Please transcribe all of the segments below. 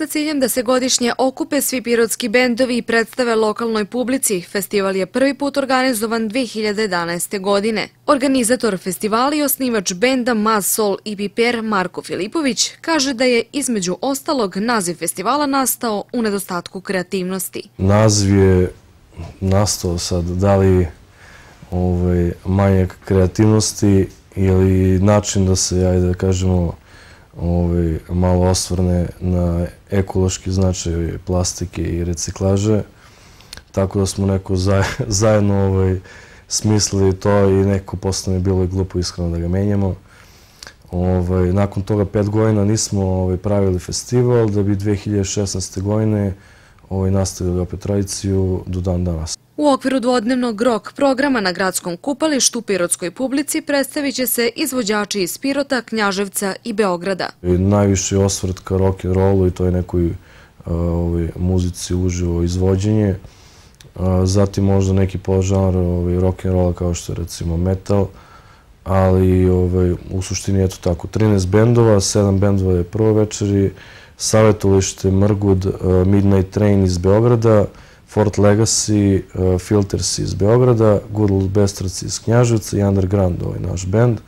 Sa ciljem da se godišnje okupe svi pirotski bendovi i predstave lokalnoj publici, festival je prvi put organizovan 2011. godine. Organizator festivala i osnivač benda Maz Sol i Piper Marko Filipović kaže da je između ostalog naziv festivala nastao u nedostatku kreativnosti. Naziv je nastao sad, da li ovaj, manjak kreativnosti ili način da se, ajde da kažemo, ovaj, malo osvrne na ekološki značaj plastike i reciklaže. Tako da smo neko zajedno ovaj, smislili to i neko posle mi je bilo glupo iskreno da ga menjamo. Ovaj, nakon toga pet godina nismo ovaj, pravili festival, da bi 2016. godine ovaj, nastavili opet tradiciju do dan danas. U okviru dvodnevnog rock programa na gradskom kupalištu u Pirotskoj publici predstavit će se izvođači iz Pirota, Knjaževca i Beograda. Najviše osvrt ka rock and rollu i to je nekoj ovaj, muzici uživo izvođenje. E, zatim možda neki požanar ovaj, rock'n'rolla kao što je recimo metal, ali ovaj, u suštini je to tako. 13 bendova, 7 bendova je prvo večeri, savjetovalište Mrgud, e, Midnight Train iz Beograda, Fort Legacy, eh, Filters iz Beograda, Good Old Bastards iz Knjaževca i Underground, ovaj naš band.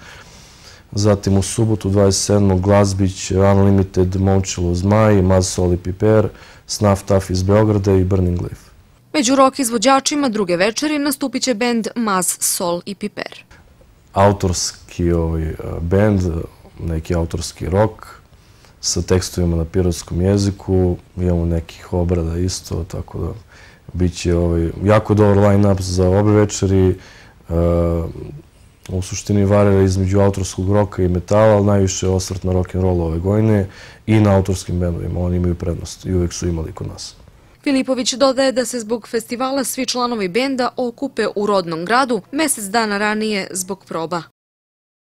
Zatim u subotu 27. Glazbić, Unlimited, Momčilo Zmaj, Maz Soli Piper, Snuff Tuff iz Beograda i Burning Leaf. Među rock izvođačima druge večeri nastupit će band Maz, Sol i Piper. Autorski ovaj eh, band, neki autorski rock, sa tekstovima na pirotskom jeziku, imamo nekih obrada isto, tako da Biće ovaj, jako dobar line-up za obe večeri. Uh, u suštini varira između autorskog roka i metala, ali najviše osvrt na rock'n'roll ove godine i na autorskim bendovima. Oni imaju prednost i uvek su imali kod nas. Filipović dodaje da se zbog festivala svi članovi benda okupe u rodnom gradu mesec dana ranije zbog proba.